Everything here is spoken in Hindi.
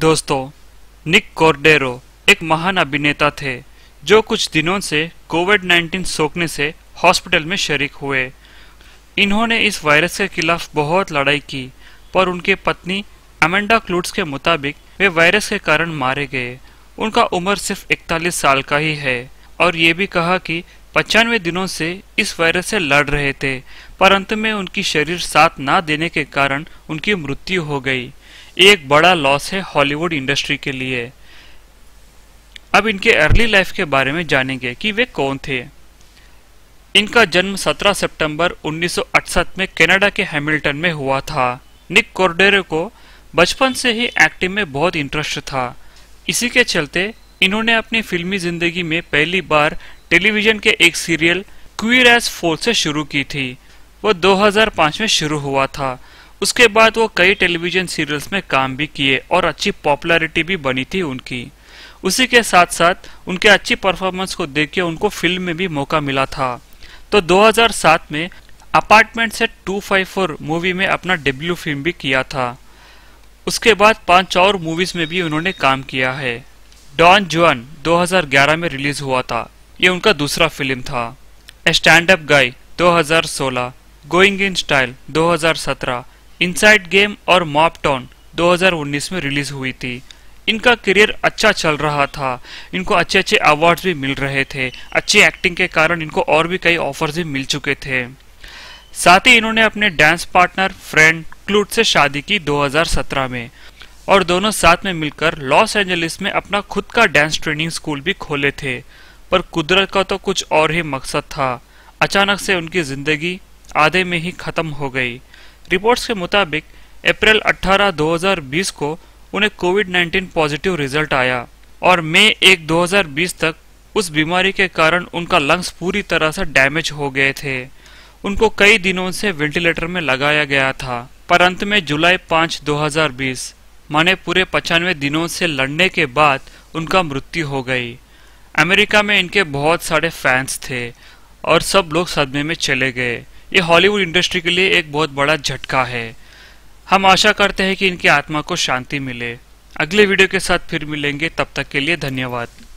दोस्तों निक कॉर्डेरो एक महान अभिनेता थे जो कुछ दिनों से कोविड 19 सोखने से हॉस्पिटल में शरीक हुए इन्होंने इस वायरस के खिलाफ बहुत लड़ाई की पर उनके पत्नी अमेंडा क्लूट्स के मुताबिक वे वायरस के कारण मारे गए उनका उम्र सिर्फ 41 साल का ही है और ये भी कहा कि पचानवे दिनों से इस वायरस से लड़ रहे थे पर अंत में उनकी शरीर साथ ना देने के कारण उनकी मृत्यु हो गई एक बड़ा लॉस है हॉलीवुड इंडस्ट्री के लिए अब इनके अर्ली लाइफ के बारे में जानेंगे कि वे कौन थे इनका जन्म 17 सितंबर 1968 में कनाडा के हैमिल्टन में हुआ था निक कोर्डेरो को बचपन से ही एक्टिंग में बहुत इंटरेस्ट था इसी के चलते इन्होंने अपनी फिल्मी जिंदगी में पहली बार टेलीविजन के एक सीरियल क्वीर एस फोर से शुरू की थी वो 2005 में शुरू हुआ था उसके बाद वो कई टेलीविजन सीरियल्स में काम भी किए और अच्छी पॉपुलैरिटी भी बनी थी उनकी उसी के साथ साथ उनके अच्छी परफॉर्मेंस को देख के उनको फिल्म में भी मौका मिला था तो 2007 में अपार्टमेंट से 254 मूवी में अपना डेब्यू फिल्म भी किया था उसके बाद पांच और मूवीज में भी उन्होंने काम किया है डॉन जुआन 2011 में रिलीज हुआ था ये उनका दूसरा फिल्म था A stand up guy 2016, going in style 2017, inside game और मॉप टाउन 2019 में रिलीज हुई थी इनका करियर अच्छा चल रहा था इनको अच्छे अच्छे अवार्ड्स भी मिल रहे थे अच्छी एक्टिंग के कारण इनको और भी कई ऑफर्स भी मिल चुके थे साथ ही इन्होंने अपने डांस पार्टनर फ्रेंड क्लूट से शादी की 2017 में और दोनों साथ में मिलकर लॉस एंजलिस में अपना खुद का डांस ट्रेनिंग स्कूल भी खोले थे पर कुदरत का तो कुछ और ही मकसद था अचानक से उनकी ज़िंदगी आधे में ही ख़त्म हो गई रिपोर्ट्स के मुताबिक अप्रैल 18, 2020 को उन्हें कोविड 19 पॉजिटिव रिजल्ट आया और मई एक 2020 तक उस बीमारी के कारण उनका लंग्स पूरी तरह से डैमेज हो गए थे उनको कई दिनों से वेंटिलेटर में लगाया गया था पर अंत में जुलाई 5, 2020 माने पूरे पचानवे दिनों से लड़ने के बाद उनका मृत्यु हो गई अमेरिका में इनके बहुत सारे फैंस थे और सब लोग सदमे में चले गए ये हॉलीवुड इंडस्ट्री के लिए एक बहुत बड़ा झटका है हम आशा करते हैं कि इनकी आत्मा को शांति मिले अगले वीडियो के साथ फिर मिलेंगे तब तक के लिए धन्यवाद